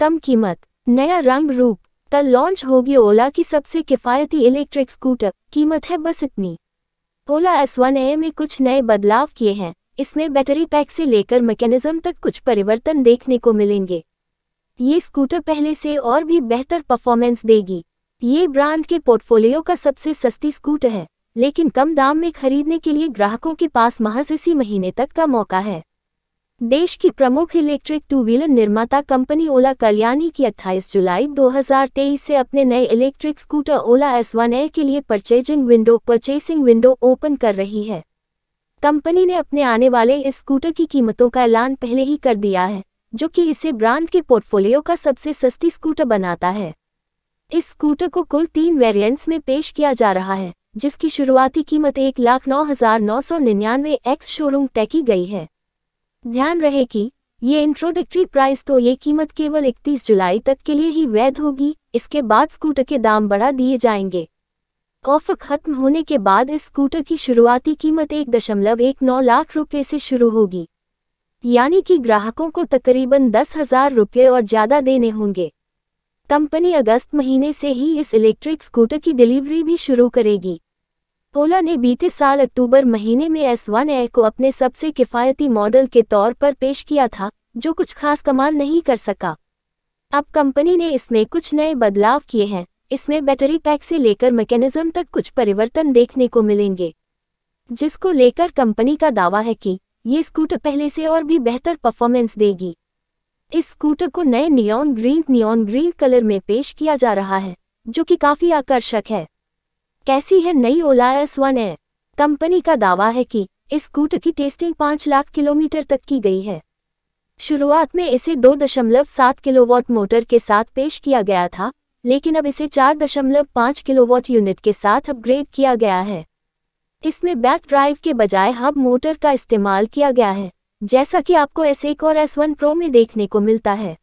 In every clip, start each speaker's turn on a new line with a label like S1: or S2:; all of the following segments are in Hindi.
S1: कम कीमत नया रंग रूप कल लॉन्च होगी ओला की सबसे किफ़ायती इलेक्ट्रिक स्कूटर कीमत है बस इतनी ओला एस वन ए में कुछ नए बदलाव किए हैं इसमें बैटरी पैक से लेकर मैकेनिज्म तक कुछ परिवर्तन देखने को मिलेंगे ये स्कूटर पहले से और भी बेहतर परफॉर्मेंस देगी ये ब्रांड के पोर्टफोलियो का सबसे सस्ती स्कूटर है लेकिन कम दाम में खरीदने के लिए ग्राहकों के पास महज इसी महीने तक का मौका है देश की प्रमुख इलेक्ट्रिक टू व्हीलर निर्माता कंपनी ओला कल्याणी की 28 जुलाई 2023 से अपने नए electric scooter Ola S one A के लिए purchasing window purchasing window open कर रही है कंपनी ने अपने आने वाले इस स्कूटर की कीमतों का ऐलान पहले ही कर दिया है जो कि इसे ब्रांड के पोर्टफोलियो का सबसे सस्ती स्कूटर बनाता है इस स्कूटर को कुल तीन वेरियंट्स में पेश किया जा रहा है जिसकी शुरुआती कीमत एक लाख नौ हजार नौ सौ निन्यानवे एक्स शोरूम तय की गई है ध्यान रहे कि ये इंट्रोडक्टरी प्राइस तो ये कीमत केवल 31 जुलाई तक के लिए ही वैध होगी इसके बाद स्कूटर के दाम बढ़ा दिए जाएंगे ऑफर खत्म होने के बाद इस स्कूटर की शुरुआती कीमत एक दशमलव एक नौ लाख रुपये से शुरू होगी यानी कि ग्राहकों को तकरीबन दस हजार रुपये और ज़्यादा देने होंगे कंपनी अगस्त महीने से ही इस इलेक्ट्रिक स्कूटर की डिलीवरी भी शुरू करेगी ओला ने बीते साल अक्टूबर महीने में एस वन ए को अपने सबसे किफ़ायती मॉडल के तौर पर पेश किया था जो कुछ खास कमाल नहीं कर सका अब कंपनी ने इसमें कुछ नए बदलाव किए हैं इसमें बैटरी पैक से लेकर मैकेनिज्म तक कुछ परिवर्तन देखने को मिलेंगे जिसको लेकर कंपनी का दावा है कि ये स्कूटर पहले से और भी बेहतर परफॉर्मेंस देगी इस स्कूटर को नए neon green neon green colour में पेश किया जा रहा है जो कि काफ़ी आकर्षक है कैसी है नई Ola S one A company का दावा है कि इस स्कूटर की टेस्टिंग पाँच लाख किलोमीटर तक की गई है शुरुआत में इसे दो दशमलव सात किलोवाट मोटर के साथ पेश किया गया था लेकिन अब इसे चार दशमलव पाँच किलोवाट यूनिट के साथ अपग्रेड किया गया है इसमें बैक ड्राइव के बजाय हब मोटर का इस्तेमाल किया गया है जैसा कि आपको एस एक और एस वन प्रो में देखने को मिलता है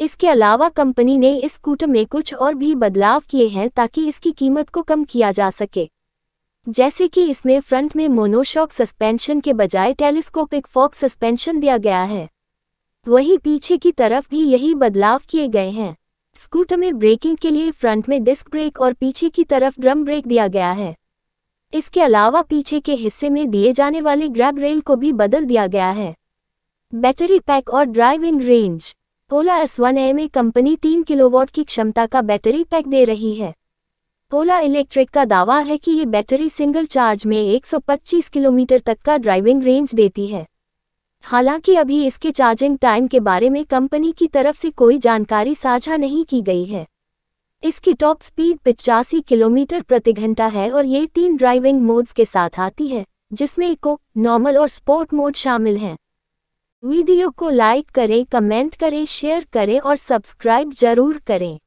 S1: इसके अलावा कंपनी ने इस स्कूटर में कुछ और भी बदलाव किए हैं ताकि इसकी कीमत को कम किया जा सके जैसे कि इसमें फ्रंट में मोनोशॉक सस्पेंशन के बजाय टेलीस्कोपिक फॉक सस्पेंशन दिया गया है वहीं पीछे की तरफ भी यही बदलाव किए गए हैं स्कूटर में ब्रेकिंग के लिए फ्रंट में डिस्क ब्रेक और पीछे की तरफ ड्रम ब्रेक दिया गया है इसके अलावा पीछे के हिस्से में दिए जाने वाले ग्रैब रेल को भी बदल दिया गया है बैटरी पैक और driving range Ola S one M company तीन किलोवाट की क्षमता का बैटरी पैक दे रही है ओला इलेक्ट्रिक का दावा है कि ये बैटरी सिंगल चार्ज में 125 किलोमीटर तक का ड्राइविंग रेंज देती है हालांकि अभी इसके चार्जिंग टाइम के बारे में कंपनी की तरफ से कोई जानकारी साझा नहीं की गई है इसकी टॉप स्पीड पिचासी किलोमीटर प्रति घंटा है और ये तीन ड्राइविंग मोड्स के साथ आती है जिसमें इको नॉर्मल और स्पोर्ट मोड शामिल हैं वीडियो को लाइक करें कमेंट करें शेयर करें और सब्सक्राइब जरूर करें